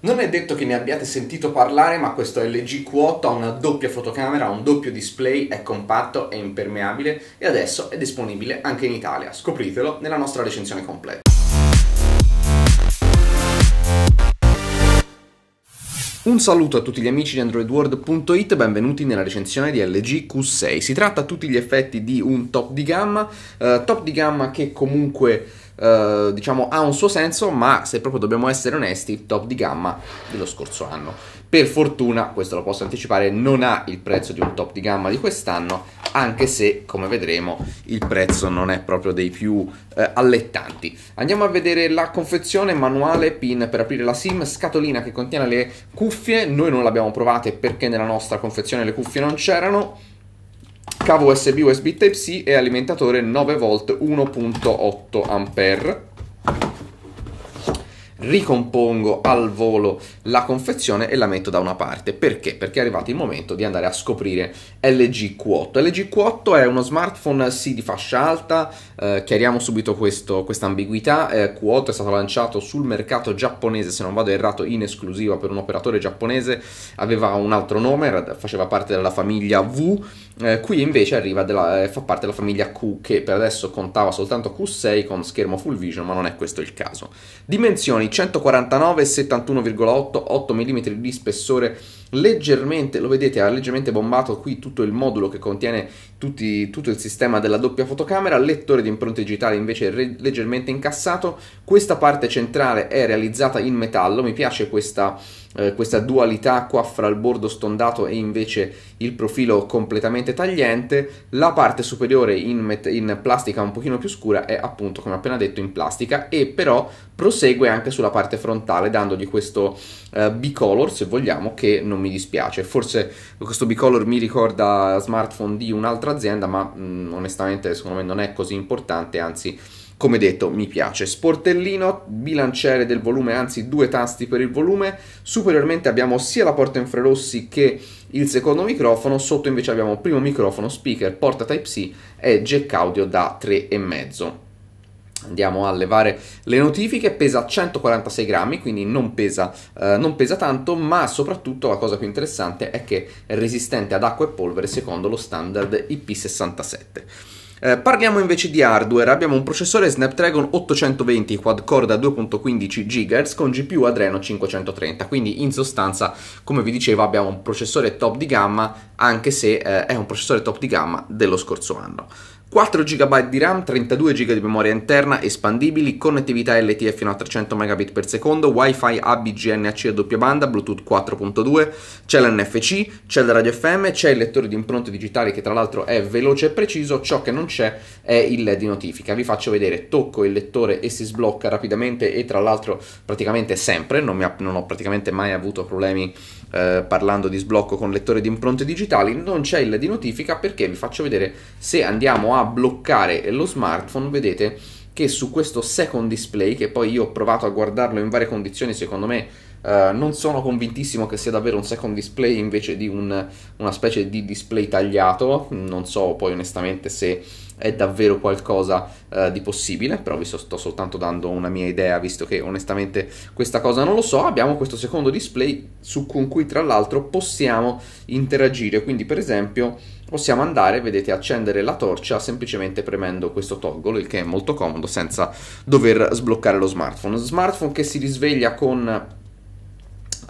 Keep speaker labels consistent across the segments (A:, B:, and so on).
A: Non è detto che ne abbiate sentito parlare, ma questo LG Q8 ha una doppia fotocamera, un doppio display, è compatto, è impermeabile e adesso è disponibile anche in Italia. Scopritelo nella nostra recensione completa. Un saluto a tutti gli amici di AndroidWorld.it, benvenuti nella recensione di LG Q6. Si tratta a tutti gli effetti di un top di gamma, eh, top di gamma che comunque eh, diciamo, ha un suo senso, ma se proprio dobbiamo essere onesti, top di gamma dello scorso anno. Per fortuna, questo lo posso anticipare, non ha il prezzo di un top di gamma di quest'anno, anche se, come vedremo, il prezzo non è proprio dei più eh, allettanti. Andiamo a vedere la confezione, manuale, pin per aprire la SIM, scatolina che contiene le cuffie. Noi non l'abbiamo abbiamo provate perché nella nostra confezione le cuffie non c'erano cavo USB USB Type-C e alimentatore 9V 1.8A ricompongo al volo la confezione e la metto da una parte. Perché? Perché è arrivato il momento di andare a scoprire LG Q8. LG Q8 è uno smartphone sì di fascia alta, eh, chiariamo subito questa ambiguità. Eh, Q8 è stato lanciato sul mercato giapponese, se non vado errato, in esclusiva per un operatore giapponese, aveva un altro nome, faceva parte della famiglia V eh, qui invece arriva della, eh, fa parte della famiglia Q che per adesso contava soltanto Q6 con schermo full vision, ma non è questo il caso. Dimensioni 149, 71,8, 8 mm di spessore, leggermente, lo vedete, ha leggermente bombato qui tutto il modulo che contiene tutti, tutto il sistema della doppia fotocamera, lettore di impronte digitali invece re- leggermente incassato, questa parte centrale è realizzata in metallo, mi piace questa, eh, questa dualità qua fra il bordo stondato e invece il profilo completamente tagliente, la parte superiore in, met- in plastica un pochino più scura è appunto come appena detto in plastica e però prosegue anche sulla parte frontale dandogli questo eh, bicolor se vogliamo che non mi dispiace, forse questo bicolor mi ricorda smartphone di un'altra un'altra azienda, ma mh, mm, onestamente secondo me non è così importante, anzi come detto mi piace. Sportellino, bilanciere del volume, anzi due tasti per il volume, superiormente abbiamo sia la porta infrarossi che il secondo microfono, sotto invece abbiamo primo microfono, speaker, porta Type-C e jack audio da 3,5. Andiamo a levare le notifiche, pesa 146 grammi, quindi non pesa, eh, non pesa, tanto, ma soprattutto la cosa più interessante è che è resistente ad acqua e polvere secondo lo standard IP67. Eh, parliamo invece di hardware, abbiamo un processore Snapdragon 820 quad core da 2.15 GHz con GPU Adreno 530, quindi in sostanza come vi dicevo abbiamo un processore top di gamma anche se eh, è un processore top di gamma dello scorso anno. 4 GB di RAM, 32 GB di memoria interna, espandibili, connettività LTE fino a 300 Mbps, WiFi A, BGNAC a doppia banda, Bluetooth 4.2, c'è l'NFC, c'è la radio FM, c'è il lettore di impronte digitali che tra l'altro è veloce e preciso, ciò che non c'è è il LED di notifica. Vi faccio vedere, tocco il lettore e si sblocca rapidamente e tra l'altro praticamente sempre, non, ha, non ho praticamente mai avuto problemi eh, parlando di sblocco con lettore di impronte digitali, non c'è il LED di notifica perché vi faccio vedere se andiamo a a bloccare lo smartphone, vedete che su questo second display, che poi io ho provato a guardarlo in varie condizioni, secondo me Uh, non sono convintissimo che sia davvero un second display invece di un, una specie di display tagliato, non so poi onestamente se è davvero qualcosa eh, di possibile, però vi sto soltanto dando una mia idea, visto che onestamente questa cosa non lo so, abbiamo questo secondo display su, con cui tra l'altro possiamo interagire, quindi per esempio possiamo andare, vedete, accendere la torcia semplicemente premendo questo toggle, il che è molto comodo senza dover sbloccare lo smartphone. Smartphone che si risveglia con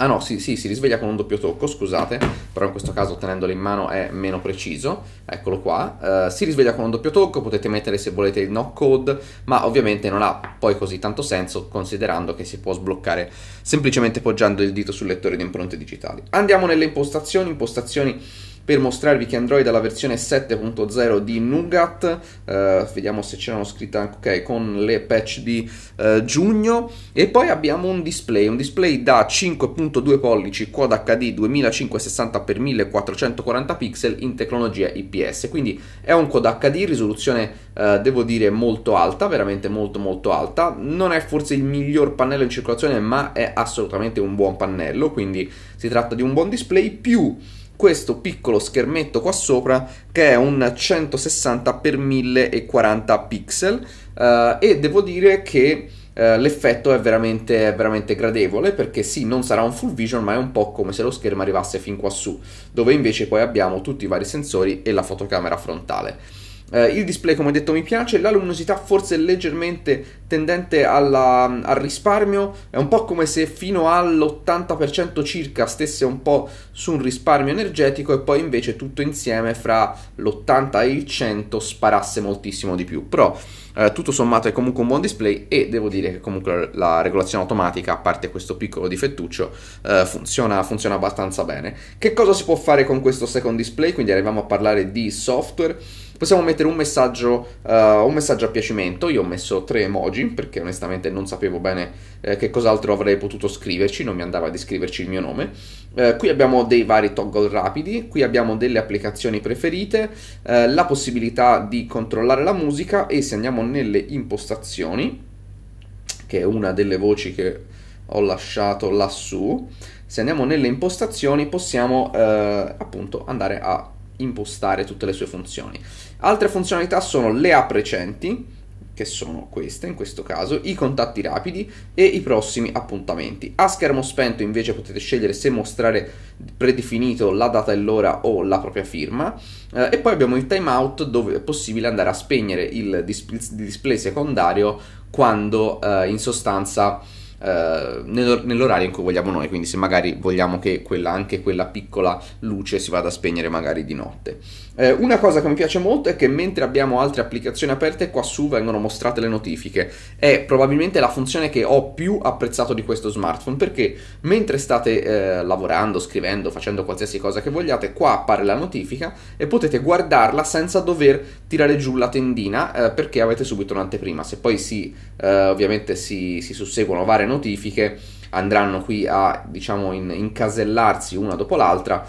A: Ah no, sì, sì, si risveglia con un doppio tocco, scusate, però in questo caso tenendolo in mano è meno preciso, eccolo qua. Uh, si risveglia con un doppio tocco, potete mettere se volete il no code, ma ovviamente non ha poi così tanto senso considerando che si può sbloccare semplicemente poggiando il dito sul lettore di impronte digitali. Andiamo nelle impostazioni, impostazioni per mostrarvi che Android ha la versione 7.0 di Nougat, eh, vediamo se c'erano scritte anche okay, con le patch di eh, giugno e poi abbiamo un display, un display da 5.2 pollici Quad HD 2560x1440 pixel in tecnologia IPS, quindi è un Quad HD, risoluzione eh, devo dire molto alta, veramente molto molto alta, non è forse il miglior pannello in circolazione ma è assolutamente un buon pannello, quindi si tratta di un buon display più questo piccolo schermetto qua sopra che è un 160x1040 pixel uh, e devo dire che eh, l'effetto è veramente, veramente, gradevole perché sì, non sarà un full vision, ma è un po' come se lo schermo arrivasse fin quassù, dove invece poi abbiamo tutti i vari sensori e la fotocamera frontale. Eh, il display, come detto, mi piace, la luminosità forse leggermente tendente alla, al risparmio, è un po' come se fino all'80% circa stesse un po' su un risparmio energetico e poi invece tutto insieme fra l'80 e il 100 sparasse moltissimo di più. Però eh, tutto sommato è comunque un buon display e devo dire che comunque la regolazione automatica, a parte questo piccolo difettuccio, eh, funziona, funziona abbastanza bene. Che cosa si può fare con questo second display? Quindi arriviamo a parlare di software. Possiamo mettere un messaggio, uh, un messaggio a piacimento, io ho messo tre emoji perché onestamente non sapevo bene eh, che cos'altro avrei potuto scriverci, non mi andava di scriverci il mio nome. Uh, qui abbiamo dei vari toggle rapidi, qui abbiamo delle applicazioni preferite, uh, la possibilità di controllare la musica e se andiamo nelle impostazioni, che è una delle voci che ho lasciato lassù, se andiamo nelle impostazioni possiamo eh, appunto andare a impostare tutte le sue funzioni. Altre funzionalità sono le app recenti, che sono queste in questo caso, i contatti rapidi e i prossimi appuntamenti. A schermo spento invece potete scegliere se mostrare predefinito la data e l'ora o la propria firma eh, e poi abbiamo il timeout dove è possibile andare a spegnere il display, display secondario quando eh, in sostanza eh, nell'orario in cui vogliamo noi, quindi se magari vogliamo che quella, anche quella piccola luce si vada a spegnere magari di notte. Eh, una cosa che mi piace molto è che mentre abbiamo altre applicazioni aperte qua su vengono mostrate le notifiche, è probabilmente la funzione che ho più apprezzato di questo smartphone perché mentre state eh, lavorando, scrivendo, facendo qualsiasi cosa che vogliate, qua appare la notifica e potete guardarla senza dover tirare giù la tendina eh, perché avete subito un'anteprima. Se poi si, eh, ovviamente si, si susseguono varie notifiche andranno qui a diciamo in, incasellarsi una dopo l'altra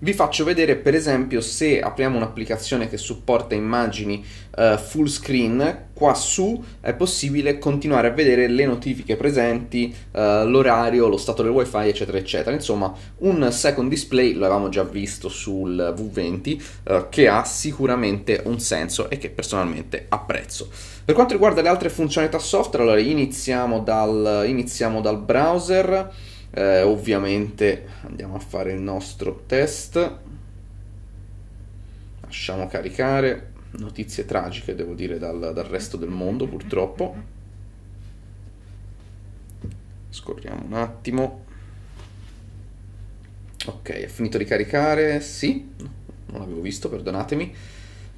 A: vi faccio vedere per esempio se apriamo un'applicazione che supporta immagini uh, full screen, qua su è possibile continuare a vedere le notifiche presenti, uh, l'orario, lo stato del wifi eccetera eccetera. Insomma un second display l'avevamo già visto sul V20 uh, eh, che ha sicuramente un senso e che personalmente apprezzo. Per quanto riguarda le altre funzionalità software, allora iniziamo dal, iniziamo dal browser eh, ovviamente andiamo a fare il nostro test lasciamo caricare notizie tragiche devo dire dal, dal resto del mondo purtroppo scorriamo un attimo ok è finito di caricare sì non l'avevo visto perdonatemi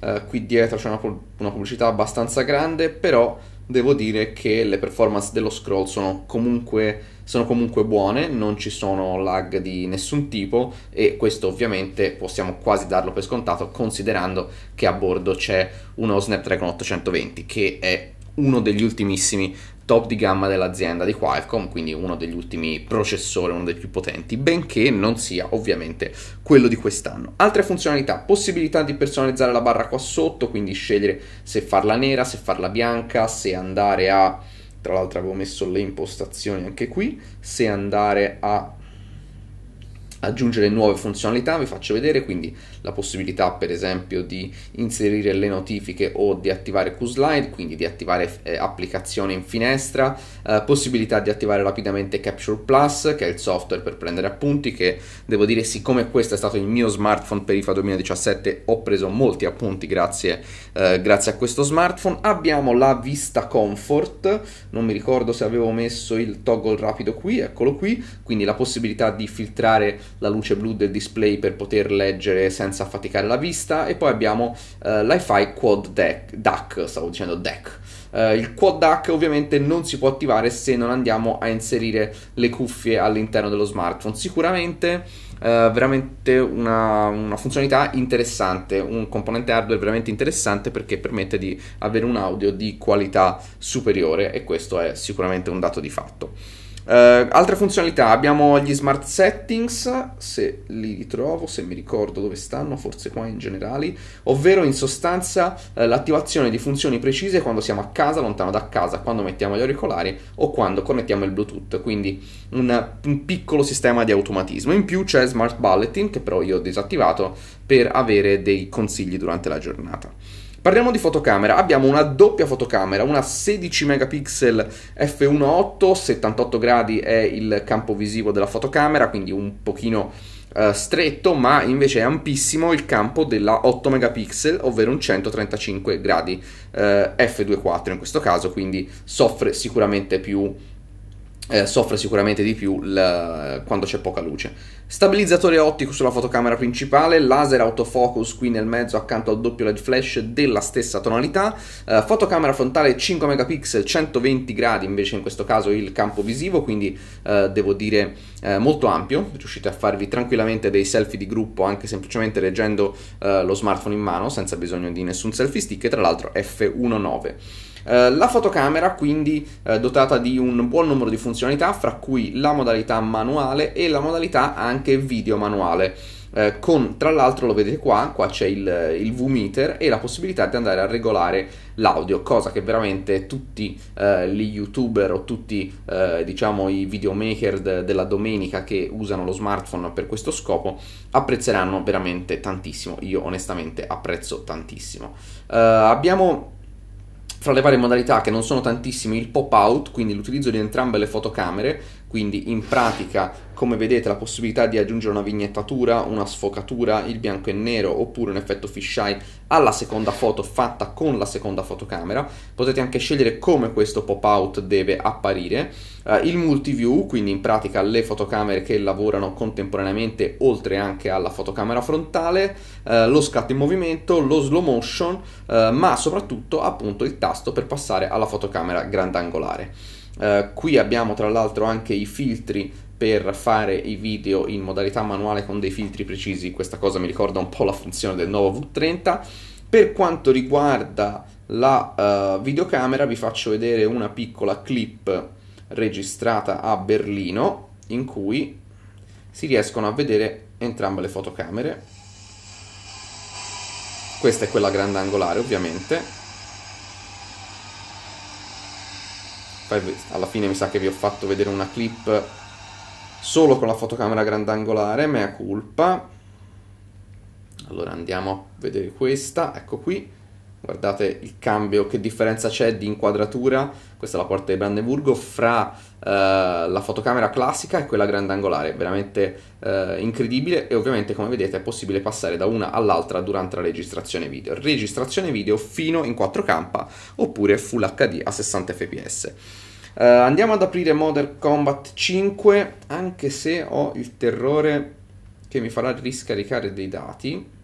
A: Uh, qui dietro c'è una, una, pubblicità abbastanza grande, però devo dire che le performance dello scroll sono comunque sono comunque buone, non ci sono lag di nessun tipo e questo ovviamente possiamo quasi darlo per scontato considerando che a bordo c'è uno Snapdragon 820 che è uno degli ultimissimi top di gamma dell'azienda di Qualcomm, quindi uno degli ultimi processori, uno dei più potenti, benché non sia ovviamente quello di quest'anno. Altre funzionalità, possibilità di personalizzare la barra qua sotto, quindi scegliere se farla nera, se farla bianca, se andare a tra l'altro avevo messo le impostazioni anche qui, se andare a aggiungere nuove funzionalità vi faccio vedere, quindi la possibilità per esempio di inserire le notifiche o di attivare QSlide, quindi di attivare eh, applicazione in finestra, eh, possibilità di attivare rapidamente Capture Plus, che è il software per prendere appunti, che devo dire siccome questo è stato il mio smartphone per IFA 2017 ho preso molti appunti grazie, eh, grazie a questo smartphone. Abbiamo la vista comfort, non mi ricordo se avevo messo il toggle rapido qui, eccolo qui, quindi la possibilità di filtrare la luce blu del display per poter leggere senza senza affaticare la vista e poi abbiamo eh, l'iFi Quad deck, DAC, stavo dicendo DEC. Uh, eh, il quad DAC ovviamente non si può attivare se non andiamo a inserire le cuffie all'interno dello smartphone. Sicuramente uh, veramente una, una, funzionalità interessante, un componente hardware veramente interessante perché permette di avere un audio di qualità superiore e questo è sicuramente un dato di fatto. Uh, altre funzionalità, abbiamo gli smart settings, se li ritrovo, se mi ricordo dove stanno, forse qua in generale, ovvero in sostanza uh, l'attivazione di funzioni precise quando siamo a casa, lontano da casa, quando mettiamo gli auricolari o quando connettiamo il Bluetooth, quindi un, un piccolo sistema di automatismo. In più c'è smart bulletin che però io ho disattivato per avere dei consigli durante la giornata. Parliamo di fotocamera, abbiamo una doppia fotocamera, una 16 megapixel f1.8, 78 gradi è il campo visivo della fotocamera, quindi un pochino eh, stretto, ma invece è ampissimo il campo della 8 megapixel, ovvero un 135 gradi eh, f2.4 in questo caso, quindi soffre sicuramente più eh, soffre sicuramente di più la, quando c'è poca luce. Stabilizzatore ottico sulla fotocamera principale, laser autofocus qui nel mezzo accanto al doppio LED flash della stessa tonalità, eh, fotocamera frontale 5 megapixel, 120 gradi invece in questo caso il campo visivo, quindi eh, devo dire eh, molto ampio, riuscite a farvi tranquillamente dei selfie di gruppo anche semplicemente leggendo eh, lo smartphone in mano senza bisogno di nessun selfie stick e tra l'altro F19. Eh, la fotocamera quindi eh, dotata di un buon numero di funzionalità, fra cui la modalità manuale e la modalità anche video manuale. Eh, con tra l'altro lo vedete qua, qua c'è il, il V-meter e la possibilità di andare a regolare l'audio, cosa che veramente tutti eh, gli youtuber o tutti eh, diciamo i videomaker de della domenica che usano lo smartphone per questo scopo apprezzeranno veramente tantissimo. Io onestamente apprezzo tantissimo. Eh, abbiamo fra le varie modalità che non sono tantissime il pop out, quindi l'utilizzo di entrambe le fotocamere quindi in pratica come vedete la possibilità di aggiungere una vignettatura, una sfocatura, il bianco e nero oppure un effetto fisheye alla seconda foto fatta con la seconda fotocamera, potete anche scegliere come questo pop out deve apparire, uh, il multiview, quindi in pratica le fotocamere che lavorano contemporaneamente oltre anche alla fotocamera frontale, uh, lo scatto in movimento, lo slow motion, uh, ma soprattutto appunto il tasto per passare alla fotocamera grandangolare. Eh, qui abbiamo tra l'altro anche i filtri per fare i video in modalità manuale con dei filtri precisi, questa cosa mi ricorda un po' la funzione del nuovo V30. Per quanto riguarda la uh, videocamera vi faccio vedere una piccola clip registrata a Berlino in cui si riescono a vedere entrambe le fotocamere. Questa è quella grandangolare ovviamente alla fine mi sa che vi ho fatto vedere una clip solo con la fotocamera grandangolare, mea culpa. Allora andiamo a vedere questa, ecco qui. Guardate il cambio, che differenza c'è di inquadratura, questa è la porta di Brandeburgo, fra eh, la fotocamera classica e quella grandangolare, veramente eh, incredibile e ovviamente come vedete è possibile passare da una all'altra durante la registrazione video. Registrazione video fino in 4K oppure Full HD a 60 fps. Eh, andiamo ad aprire Modern Combat 5, anche se ho il terrore che mi farà riscaricare dei dati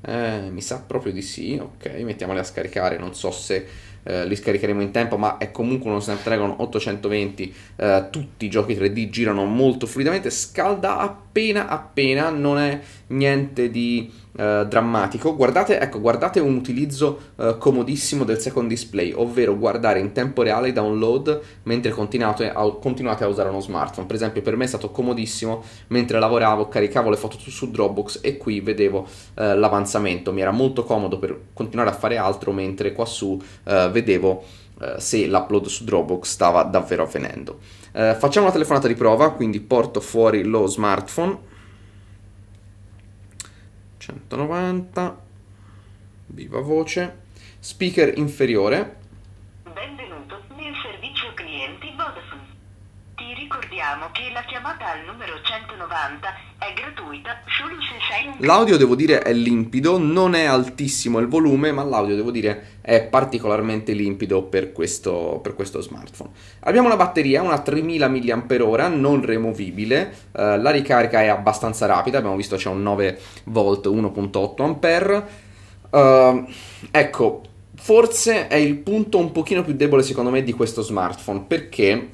A: eh, mi sa proprio di sì, ok, mettiamole a scaricare, non so se eh, li scaricheremo in tempo, ma è comunque uno Snapdragon 820, eh, tutti i giochi 3D girano molto fluidamente, scalda appena appena, non è niente di eh, drammatico, guardate, ecco, guardate un utilizzo eh, comodissimo del second display, ovvero guardare in tempo reale i download mentre continuate a, continuate a, usare uno smartphone. Per esempio, per me è stato comodissimo mentre lavoravo, caricavo le foto su, su Dropbox e qui vedevo eh, l'avanzamento. Mi era molto comodo per continuare a fare altro mentre qua su eh, vedevo eh, se l'upload su Dropbox stava davvero avvenendo. facciamo una telefonata di prova, quindi porto fuori lo smartphone 190 viva voce speaker inferiore chiamata al numero 190 è gratuita solo se sei un... L'audio devo dire è limpido, non è altissimo il volume, ma l'audio devo dire è particolarmente limpido per questo, per questo smartphone. Abbiamo una batteria, una 3000 mAh, non removibile, eh, la ricarica è abbastanza rapida, abbiamo visto c'è un 9V 1.8 A. Eh, ecco, forse è il punto un pochino più debole secondo me di questo smartphone, perché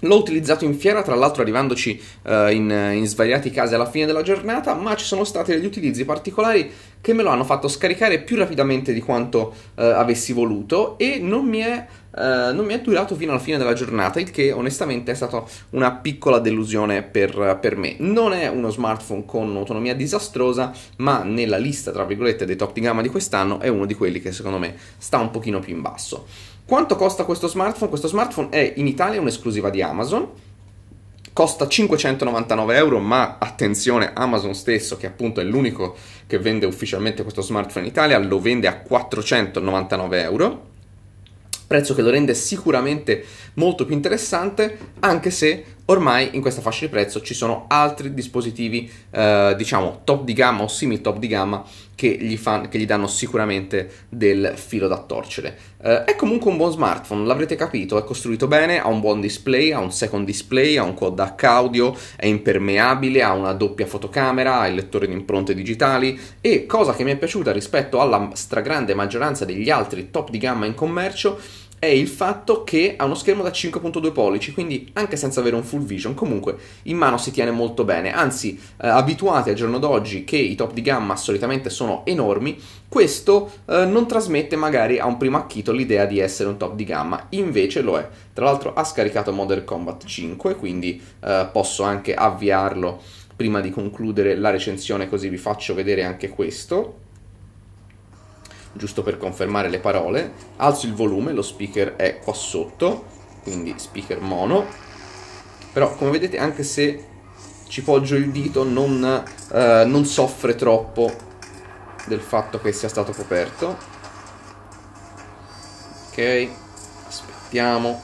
A: L'ho utilizzato in fiera, tra l'altro arrivandoci uh, in, in, svariati casi alla fine della giornata, ma ci sono stati degli utilizzi particolari che me lo hanno fatto scaricare più rapidamente di quanto uh, avessi voluto e non mi, è, uh, non mi, è, durato fino alla fine della giornata, il che onestamente è stata una piccola delusione per, per, me. Non è uno smartphone con autonomia disastrosa, ma nella lista, tra virgolette, dei top di gamma di quest'anno è uno di quelli che secondo me sta un pochino più in basso. Quanto costa questo smartphone? Questo smartphone è in Italia un'esclusiva di Amazon, costa 599 euro, ma attenzione, Amazon stesso, che appunto è l'unico che vende ufficialmente questo smartphone in Italia, lo vende a 499 euro prezzo che lo rende sicuramente molto più interessante, anche se Ormai in questa fascia di prezzo ci sono altri dispositivi, eh, diciamo top di gamma o simil top di gamma, che gli, fan, che gli, danno sicuramente del filo da torcere. Eh, è comunque un buon smartphone, l'avrete capito, è costruito bene, ha un buon display, ha un second display, ha un codec audio, è impermeabile, ha una doppia fotocamera, ha il lettore di impronte digitali e cosa che mi è piaciuta rispetto alla stragrande maggioranza degli altri top di gamma in commercio, è il fatto che ha uno schermo da 5.2 pollici, quindi anche senza avere un full vision, comunque in mano si tiene molto bene. Anzi, eh, abituati al giorno d'oggi che i top di gamma solitamente sono enormi, questo eh, non trasmette magari a un primo acchito l'idea di essere un top di gamma, invece lo è. Tra l'altro ha scaricato Modern Combat 5, quindi eh, posso anche avviarlo prima di concludere la recensione così vi faccio vedere anche questo giusto per confermare le parole. Alzo il volume, lo speaker è qua sotto, quindi speaker mono. Però come vedete anche se ci poggio il dito non, eh, non soffre troppo del fatto che sia stato coperto. Ok, aspettiamo,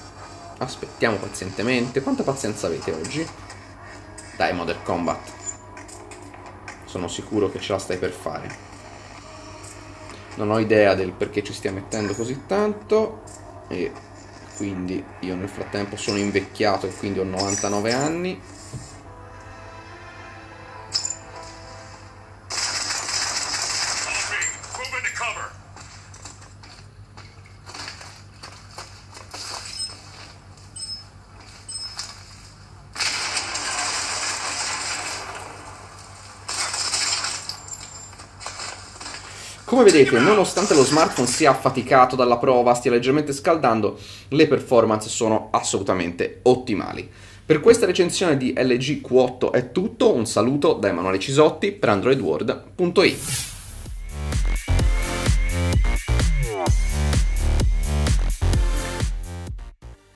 A: aspettiamo pazientemente. Quanta pazienza avete oggi? Dai, Modern Combat. Sono sicuro che ce la stai per fare non ho idea del perché ci stia mettendo così tanto e quindi io nel frattempo sono invecchiato e quindi ho 99 anni Come vedete, nonostante lo smartphone sia affaticato dalla prova, stia leggermente scaldando, le performance sono assolutamente ottimali. Per questa recensione di LG Q8 è tutto, un saluto da Emanuele Cisotti per AndroidWorld.it.